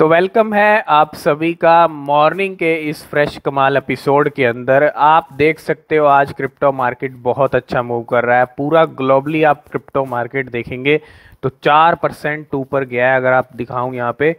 तो वेलकम है आप सभी का मॉर्निंग के इस फ्रेश कमाल एपिसोड के अंदर आप देख सकते हो आज क्रिप्टो मार्केट बहुत अच्छा मूव कर रहा है पूरा ग्लोबली आप क्रिप्टो मार्केट देखेंगे तो चार परसेंट ऊपर गया है अगर आप दिखाऊं यहाँ पे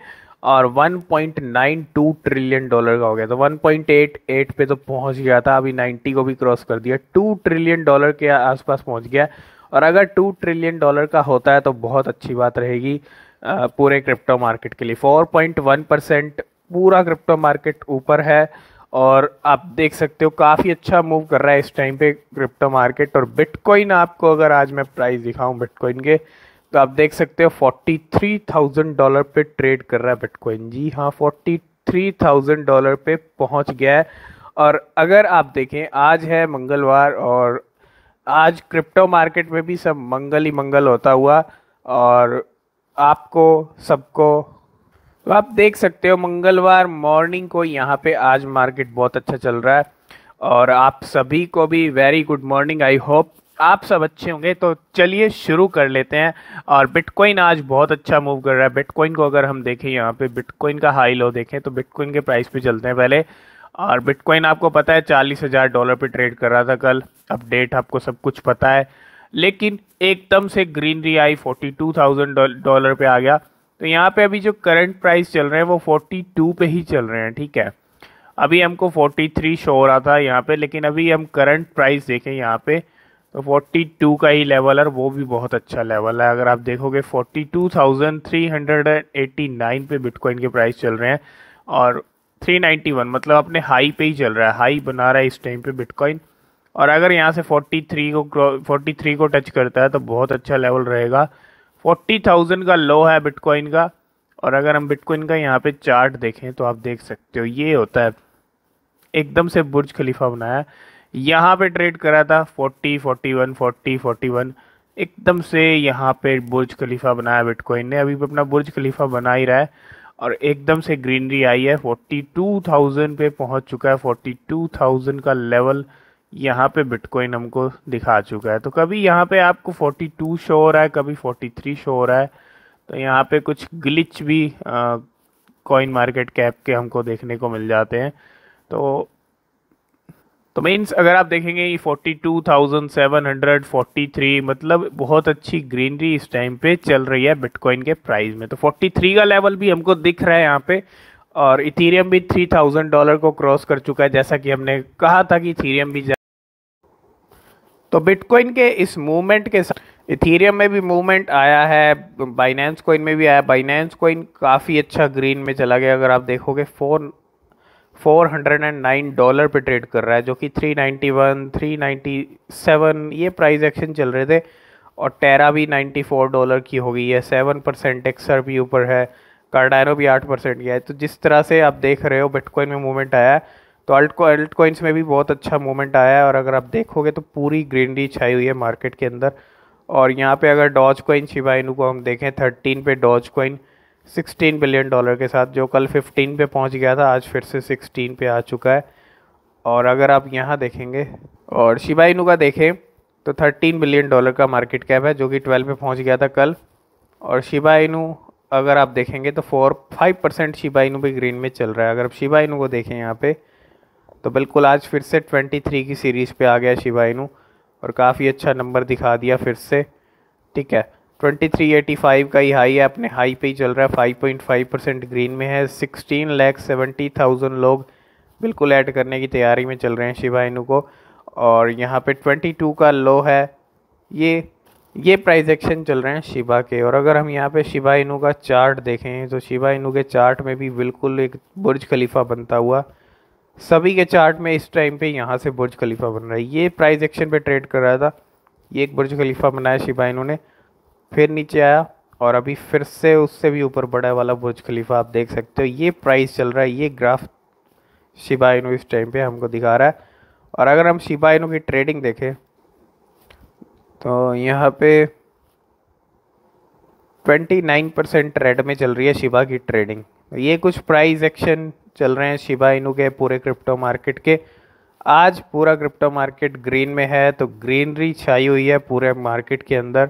और 1.92 ट्रिलियन डॉलर का हो गया तो 1.88 पे तो पहुंच गया था अभी 90 को भी क्रॉस कर दिया टू ट्रिलियन डॉलर के आसपास पहुंच गया और अगर टू ट्रिलियन डॉलर का होता है तो बहुत अच्छी बात रहेगी पूरे क्रिप्टो मार्केट के लिए 4.1 परसेंट पूरा क्रिप्टो मार्केट ऊपर है और आप देख सकते हो काफ़ी अच्छा मूव कर रहा है इस टाइम पे क्रिप्टो मार्केट और बिटकॉइन आपको अगर आज मैं प्राइस दिखाऊं बिटकॉइन के तो आप देख सकते हो फोर्टी थ्री थाउजेंड डॉलर पे ट्रेड कर रहा है बिटकॉइन जी हाँ फोर्टी थ्री थाउजेंड डॉलर पे पहुंच गया है और अगर आप देखें आज है मंगलवार और आज क्रिप्टो मार्केट में भी सब मंगल ही मंगल होता हुआ और आपको सबको तो आप देख सकते हो मंगलवार मॉर्निंग को यहाँ पे आज मार्केट बहुत अच्छा चल रहा है और आप सभी को भी very good morning I hope आप सब अच्छे होंगे तो चलिए शुरू कर लेते हैं और बिटकॉइन आज बहुत अच्छा मूव कर रहा है बिटकॉइन को अगर हम देखें यहाँ पे बिटकॉइन का हाई लो देखें तो बिटकॉइन के प्राइस पे चलते हैं पहले और बिटकॉइन आपको पता है चालीस हज़ार डॉलर पे ट्रेड कर रहा था कल अपडेट आपको सब कुछ पता है लेकिन एकदम से ग्रीनरी आई फोर्टी टू थाउजेंड डॉलर पे आ गया तो यहाँ पे अभी जो करंट प्राइस चल रहे हैं वो फोर्टी टू पे ही चल रहे हैं ठीक है अभी हमको फोर्टी थ्री शो हो रहा था यहाँ पे लेकिन अभी हम करंट प्राइस देखें यहाँ पे तो फोर्टी टू का ही लेवल है वो भी बहुत अच्छा लेवल है अगर आप देखोगे forty two thousand three hundred and eighty nine पे बिटकॉइन के प्राइस चल रहे हैं और थ्री नाइन्टी वन मतलब अपने हाई पे ही चल रहा है हाई बना रहा है इस टाइम पे बिटकॉइन और अगर यहाँ से 43 को 43 को टच करता है तो बहुत अच्छा लेवल रहेगा 40,000 का लो है बिटकॉइन का और अगर हम बिटकॉइन का यहाँ पे चार्ट देखें तो आप देख सकते हो ये होता है एकदम से बुर्ज खलीफा बनाया यहाँ पे ट्रेड करा था 40, 41, 40, 41 एकदम से यहाँ पे बुर्ज खलीफा बनाया बिटकॉइन ने अभी अपना बुर्ज खलीफा बना ही रहा है और एकदम से ग्रीनरी आई है फोर्टी पे पहुँच चुका है फोर्टी का लेवल यहाँ पे बिटकॉइन हमको दिखा चुका है तो कभी यहाँ पे आपको 42 शो हो रहा है कभी 43 शो हो रहा है तो यहाँ पे कुछ ग्लिच भी कॉइन मार्केट कैप के हमको देखने को मिल जाते हैं तो तो मीन्स अगर आप देखेंगे ये 42,743 मतलब बहुत अच्छी ग्रीनरी इस टाइम पे चल रही है बिटकॉइन के प्राइस में तो 43 का लेवल भी हमको दिख रहा है यहाँ पे और इथीरियम भी 3,000 डॉलर को क्रॉस कर चुका है जैसा कि हमने कहा था कि इथीरियम भी तो बिटकॉइन के इस मूवमेंट के साथ इथीरियम में भी मूवमेंट आया है बाइनेंस कोइन में भी आया बाइनेंस कोइन काफ़ी अच्छा ग्रीन में चला गया अगर आप देखोगे four four hundred and nine dollar पे ट्रेड कर रहा है जो कि three ninety one three ninety seven ये प्राइस एक्शन चल रहे थे और टेरा भी नाइन्टी फोर डॉलर की हो गई है सेवन परसेंट एक्सर भी ऊपर है कार्डानो भी आठ परसेंट गया है तो जिस तरह से आप देख रहे हो बिटकॉइन में मूवमेंट आया है तो अल्ट को अल्ट कोइंस में भी बहुत अच्छा मूवमेंट आया है और अगर आप देखोगे तो पूरी ग्रीनरी छाई हुई है मार्केट के अंदर और यहाँ पे अगर डॉज कोइन शिबा इनू को हम देखें थर्टीन पे Dogecoin sixteen billion dollar के साथ जो कल फिफ्टीन पे पहुँच गया था आज फिर से सिक्सटीन पे आ चुका है और अगर आप यहाँ देखेंगे और शिवाइनू का देखें तो थर्टीन बिलियन डॉलर का मार्केट कैप है जो कि ट्वेल्व पे पहुँच गया था कल और शिवाइनू अगर आप देखेंगे तो फोर फाइव परसेंट शिबाइनू भी ग्रीन में चल रहा है अगर आप शिबाइनू को देखें यहाँ पर तो बिल्कुल आज फिर से 23 की सीरीज़ पे आ गया शिवा इनू और काफ़ी अच्छा नंबर दिखा दिया फिर से ठीक है 2385 का ही हाई है अपने हाई पे ही चल रहा है 5.5 परसेंट ग्रीन में है 16 लैख सेवेंटी थाउजेंड लोग बिल्कुल ऐड करने की तैयारी में चल रहे हैं शिवा इनू को और यहाँ पे 22 का लो है ये ये प्राइस एक्शन चल रहे हैं शिबा के और अगर हम यहाँ पे शिबा इनू का चार्ट देखें तो शिबा इनू के चार्ट में भी बिल्कुल एक बुर्ज खलीफा बनता हुआ सभी के चार्ट में इस टाइम पे यहाँ से बुर्ज खलीफा बन रहा है ये प्राइस एक्शन पे ट्रेड कर रहा था ये एक बुर्ज खलीफा बनाया शिबा इन्होंने फिर नीचे आया और अभी फिर से उससे भी ऊपर बड़ा वाला बुर्ज खलीफा आप देख सकते हो ये प्राइस चल रहा है ये ग्राफ शिबा इनू इस टाइम पर हमको दिखा रहा है और अगर हम शिबा इनू की ट्रेडिंग देखें तो यहाँ पे 29 परसेंट रेड में चल रही है शिबा की ट्रेडिंग ये कुछ प्राइस एक्शन चल रहे हैं शिबा इनू के पूरे क्रिप्टो मार्केट के आज पूरा क्रिप्टो मार्केट ग्रीन में है तो ग्रीनरी छाई हुई है पूरे मार्केट के अंदर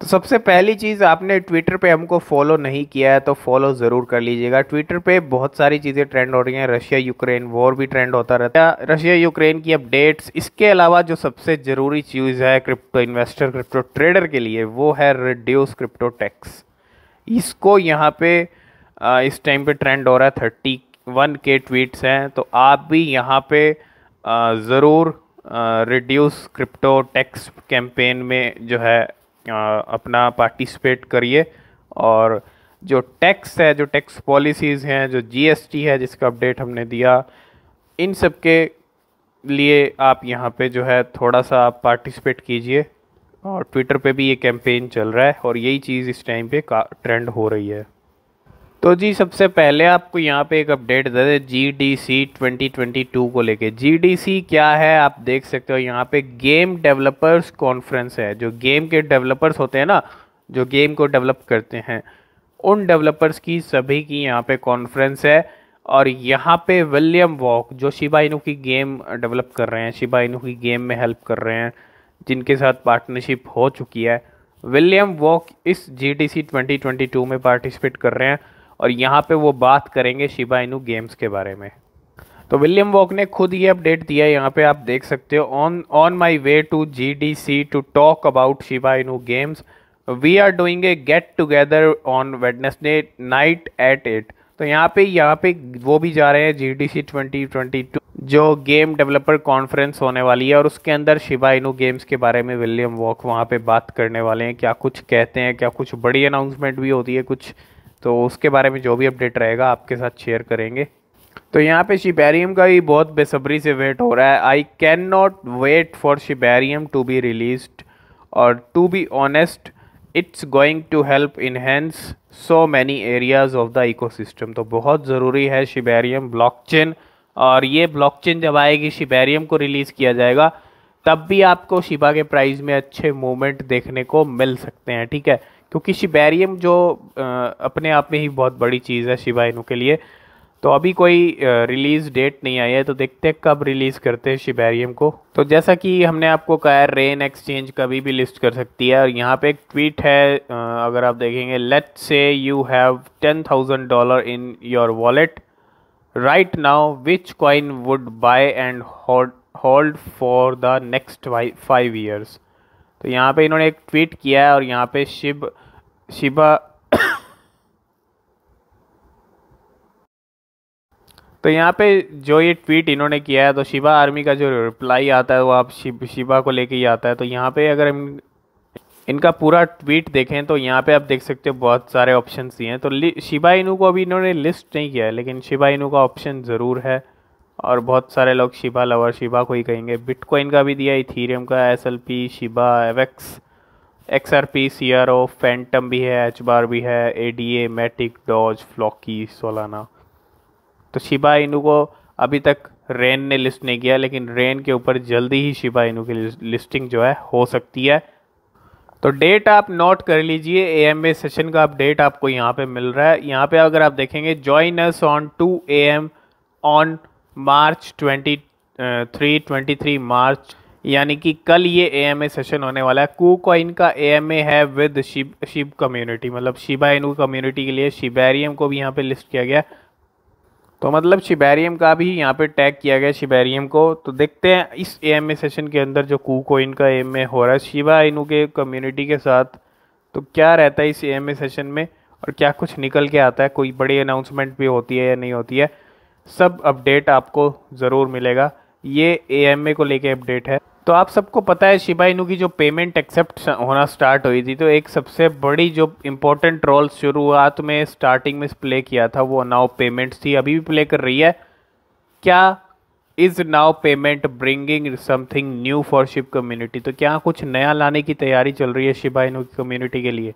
तो सबसे पहली चीज़ आपने ट्विटर पे हमको फॉलो नहीं किया है तो फॉलो ज़रूर कर लीजिएगा ट्विटर पे बहुत सारी चीज़ें ट्रेंड हो रही हैं रशिया यूक्रेन वॉर भी ट्रेंड होता रहता है रशिया यूक्रेन की अपडेट्स इसके अलावा जो सबसे ज़रूरी चीज़ है क्रिप्टो इन्वेस्टर क्रिप्टो ट्रेडर के लिए वो है रिड्यूस क्रिप्टो टैक्स इसको यहाँ पे इस टाइम पे ट्रेंड हो रहा है थर्टी वन के ट्वीट्स हैं तो आप भी यहाँ पे ज़रूर रिड्यूस क्रिप्टो टैक्स कैंपेन में जो है अपना पार्टिसिपेट करिए और जो टैक्स है जो टैक्स पॉलिसीज़ हैं जो जीएसटी है जिसका अपडेट हमने दिया इन सब के लिए आप यहाँ पे जो है थोड़ा सा आप पार्टिसिपेट कीजिए और ट्विटर पे भी ये कैंपेन चल रहा है और यही चीज़ इस टाइम पे का ट्रेंड हो रही है तो जी सबसे पहले आपको यहाँ पे एक अपडेट दे दें G D C twenty twenty two को लेके जी डी सी क्या है आप देख सकते हो यहाँ पे गेम डेवलपर्स कॉन्फ्रेंस है जो गेम के डेवलपर्स होते हैं ना जो गेम को डेवलप करते हैं उन डेवलपर्स की सभी की यहाँ पे कॉन्फ्रेंस है और यहाँ पे विलियम वॉक जो शिबा इनू की गेम डेवलप कर रहे हैं शिबा इनू की गेम में हेल्प कर रहे हैं जिनके साथ पार्टनरशिप हो चुकी है विलियम वॉक इस G D C twenty twenty two में पार्टिसिपेट कर रहे हैं और यहाँ पे वो बात करेंगे शिबा इनू गेम्स के बारे में तो विलियम वॉक ने खुद ये अपडेट दिया है यहाँ पे आप देख सकते हो on on my way to G D C to talk about Shiba Inu games we are doing a get together on Wednesday night at eight तो यहाँ पे यहाँ पे वो भी जा रहे हैं G D C twenty twenty two जो गेम डेवलपर कॉन्फ्रेंस होने वाली है और उसके अंदर शिबा इनू गेम्स के बारे में विलियम वॉक वहाँ पे बात करने वाले हैं क्या कुछ कहते हैं क्या कुछ बड़ी अनाउंसमेंट भी होती है कुछ तो उसके बारे में जो भी अपडेट रहेगा आपके साथ शेयर करेंगे तो यहाँ पे शिपेरियम का ही बहुत बेसब्री से वेट हो रहा है I can not wait for Shibarium to be release और to be honest it's going to help enhance so many areas of the ecosystem तो बहुत ज़रूरी है शिपेरियम ब्लॉकचेन और ये ब्लॉकचेन जब आएगी शिपेरियम को रिलीज़ किया जाएगा तब भी आपको शिबा के प्राइस में अच्छे मूवमेंट देखने को मिल सकते हैं ठीक है क्योंकि कि शिबेरियम जो अपने आप में ही बहुत बड़ी चीज़ है शिवा के लिए तो अभी कोई रिलीज़ डेट नहीं आई है तो देखते हैं कब रिलीज़ करते हैं शिबेरियम को तो जैसा कि हमने आपको कहा है रेन एक्सचेंज कभी भी लिस्ट कर सकती है और यहाँ पे एक ट्वीट है अगर आप देखेंगे let's say you have ten thousand dollar in your wallet right now which coin would buy and hold for the next five years तो यहाँ पे इन्होंने एक ट्वीट किया है और यहाँ पे शिव शिवा तो यहाँ पे जो ये ट्वीट इन्होंने किया है तो शिवा आर्मी का जो रिप्लाई आता है वो आप शिव शिवा को लेके ही आता है तो यहाँ पे अगर हम इनका पूरा ट्वीट देखें तो यहाँ पे आप देख सकते हो बहुत सारे ऑप्शन ही हैं तो शिवा इनू को अभी इन्होंने लिस्ट नहीं किया है लेकिन शिवा इनू का ऑप्शन ज़रूर है और बहुत सारे लोग शिबा लवर शिबा को ही कहेंगे बिटकॉइन का भी दिया इथीरियम का S L P Shiba Avax X R P C R O Fantom भी है एच बार भी है A D A Matic Doge Floki Solana तो शिबा इनू को अभी तक रेन ने लिस्ट नहीं किया लेकिन रेन के ऊपर जल्दी ही शिबा इनू की लिस्टिंग जो है हो सकती है तो डेट आप नोट कर लीजिए ए एम ए सेशन का अपडेट आपको यहाँ पे मिल रहा है यहाँ पे अगर आप देखेंगे join us on to A M on March twenty three twenty three March यानी कि कल ये ए एम ए सेशन होने वाला है कू कॉइन का ए एम ए है विद शिब शिब कम्युनिटी मतलब शिबा इनू कम्युनिटी के लिए शिबेरियम को भी यहाँ पे लिस्ट किया गया तो मतलब शिबेरियम का भी यहाँ पे टैग किया गया शिबेरियम को तो देखते हैं इस ए एम ए सेशन के अंदर जो कू कॉइन का ए एम ए हो रहा है शिबा इनू के कम्युनिटी के साथ तो क्या रहता है इस ए एम ए सेशन में और क्या कुछ निकल के आता है कोई बड़ी अनाउंसमेंट भी होती है या नहीं होती है सब अपडेट आपको ज़रूर मिलेगा ये ए को लेके अपडेट है तो आप सबको पता है शिबा की जो पेमेंट एक्सेप्ट होना स्टार्ट हुई थी तो एक सबसे बड़ी जो इम्पोर्टेंट रोल शुरुआत में स्टार्टिंग में प्ले किया था वो नाउ पेमेंट्स थी अभी भी प्ले कर रही है क्या is now payment bringing something new for Shib community तो क्या कुछ नया लाने की तैयारी चल रही है शिबा की कम्युनिटी के लिए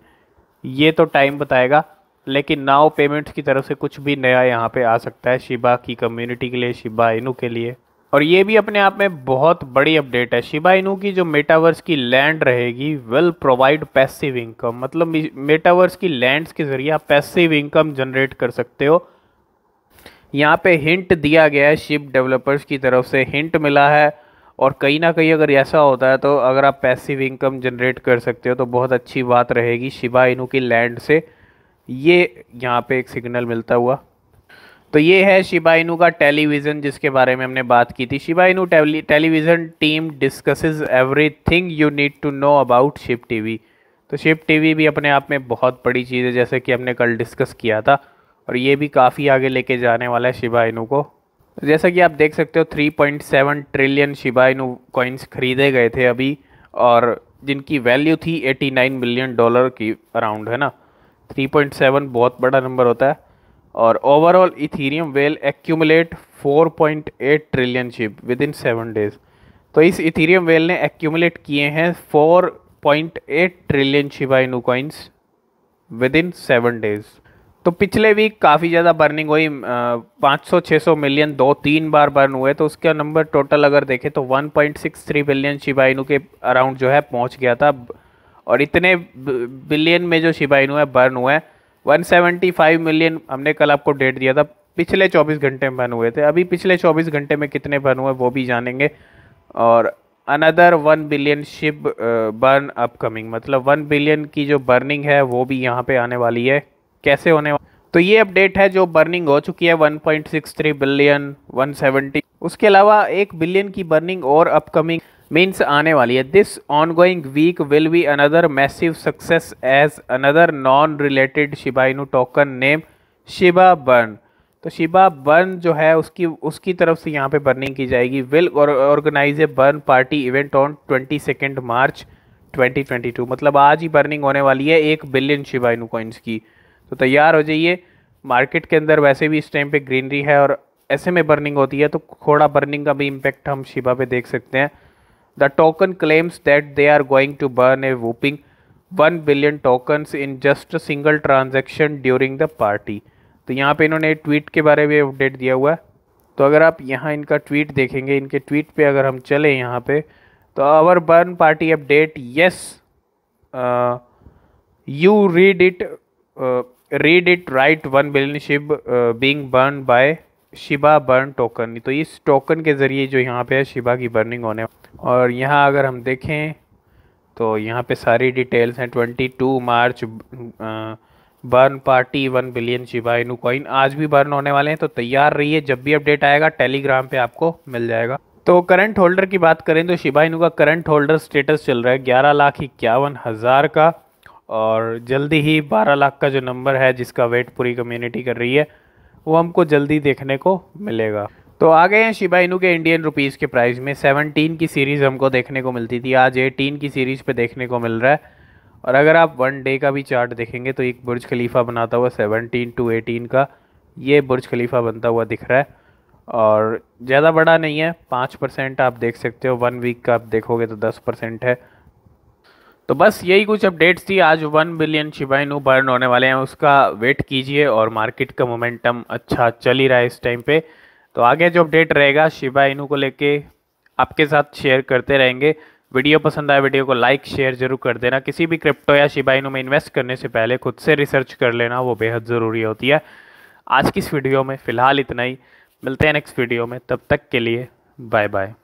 ये तो टाइम बताएगा लेकिन नाव पेमेंट्स की तरफ से कुछ भी नया यहाँ पे आ सकता है शिबा की कम्युनिटी के लिए शिबा इनू के लिए और ये भी अपने आप में बहुत बड़ी अपडेट है शिबा इनू की जो मेटावर्स की लैंड रहेगी विल प्रोवाइड पैसिव इनकम मतलब मेटावर्स की लैंड्स के जरिए आप पैसिव इनकम जनरेट कर सकते हो यहाँ पे हिंट दिया गया है शिप डेवलपर्स की तरफ से हिंट मिला है और कहीं ना कहीं अगर ऐसा होता है तो अगर आप पैसिव इनकम जनरेट कर सकते हो तो बहुत अच्छी बात रहेगी शिबा इनू की लैंड से ये यहाँ पे एक सिग्नल मिलता हुआ तो ये है शिबाइनू का टेलीविज़न जिसके बारे में हमने बात की थी Shiba Inu tele television team discusses everything you need to know about Shib TV तो शिप टीवी भी अपने आप में बहुत बड़ी चीज़ है जैसे कि हमने कल डिस्कस किया था और ये भी काफ़ी आगे लेके जाने वाला है शिबाइनू को तो जैसा कि आप देख सकते हो 3.7 ट्रिलियन शिबाइनू कॉइन्स खरीदे गए थे अभी और जिनकी वैल्यू थी 89 मिलियन डॉलर की अराउंड है ना 3.7 बहुत बड़ा नंबर होता है और overall Ethereum whale accumulate 4.8 trillion Shib within seven days तो इस इथीरियम वेल ने एक्यूमुलेट किए हैं 4.8 trillion Shiba Inu coins within seven days तो पिछले वीक काफ़ी ज़्यादा बर्निंग हुई पाँच सौ छः सौ मिलियन दो तीन बार बर्न हुए तो उसका नंबर टोटल अगर देखें तो 1.63 बिलियन शिबा के अराउंड जो है पहुंच गया था और इतने बिलियन में जो शिबा हुआ है बर्न हुए हैं 175 मिलियन हमने कल आपको डेट दिया था पिछले 24 घंटे में बर्न हुए थे अभी पिछले 24 घंटे में कितने बर्न हुए वो भी जानेंगे और another one billion Shib burn upcoming मतलब वन बिलियन की जो बर्निंग है वो भी यहाँ पर आने वाली है कैसे होने वाली तो ये अपडेट है जो बर्निंग हो चुकी है 1.63 बिलियन 170 उसके अलावा एक बिलियन की बर्निंग और अपकमिंग मीन्स आने वाली है this ongoing week will be another massive success as another non related Shiba Inu token name Shiba burn तो शिबा बर्न जो है उसकी उसकी तरफ से यहाँ पे बर्निंग की जाएगी will organise a burn party event on twenty second March 2022 मतलब आज ही बर्निंग होने वाली है एक बिलियन शिबाइनू कॉइन्स की तो तैयार हो जाइए मार्केट के अंदर वैसे भी इस टाइम पे ग्रीनरी है और ऐसे में बर्निंग होती है तो थोड़ा बर्निंग का भी इम्पैक्ट हम शिबा पे देख सकते हैं The token claims that they are going to burn a whopping 1 billion tokens in just single transaction during the party तो यहाँ पे इन्होंने ट्वीट के बारे में अपडेट दिया हुआ है तो अगर आप यहाँ इनका ट्वीट देखेंगे इनके ट्वीट पे अगर हम चले यहाँ पे तो our burn party update yes you read it read it right one billion Shib being burn by Shiba burn token तो इस टोकन के ज़रिए जो यहाँ पे है शिबा की बर्निंग होने और यहाँ अगर हम देखें तो यहाँ पे सारी डिटेल्स हैं twenty two March burn party one billion Shiba Inu coin आज भी बर्न होने वाले हैं तो तैयार रहिए जब भी अपडेट आएगा टेलीग्राम पर आपको मिल जाएगा तो करंट होल्डर की बात करें तो शिबा इनू का करंट होल्डर स्टेटस चल रहा है ग्यारह लाख इक्यावन हज़ार का और जल्दी ही बारह लाख का जो नंबर है जिसका वेट पूरी कम्युनिटी कर रही है वो हमको जल्दी देखने को मिलेगा तो आ गए हैं शिबा के इंडियन रुपीज़ के प्राइस में सेवनटीन की सीरीज़ हमको देखने को मिलती थी आज एटीन की सीरीज़ पे देखने को मिल रहा है और अगर आप वन डे का भी चार्ट देखेंगे तो एक बुर्ज खलीफा बनाता हुआ सेवनटीन टू एटीन का ये बुर्ज खलीफा बनता हुआ दिख रहा है और ज़्यादा बड़ा नहीं है पाँच परसेंट आप देख सकते हो वन वीक का आप देखोगे तो दस परसेंट है तो बस यही कुछ अपडेट्स थी आज वन बिलियन शिबाइनू बर्न होने वाले हैं उसका वेट कीजिए और मार्केट का मोमेंटम अच्छा चल ही रहा है इस टाइम पे तो आगे जो अपडेट रहेगा शिबाइनू को लेके आपके साथ शेयर करते रहेंगे वीडियो पसंद आए वीडियो को लाइक शेयर जरूर कर देना किसी भी क्रिप्टो या शिबाइनू में इन्वेस्ट करने से पहले खुद से रिसर्च कर लेना वो बेहद ज़रूरी होती है आज की इस वीडियो में फ़िलहाल इतना ही मिलते हैं नेक्स्ट वीडियो में तब तक के लिए बाय बाय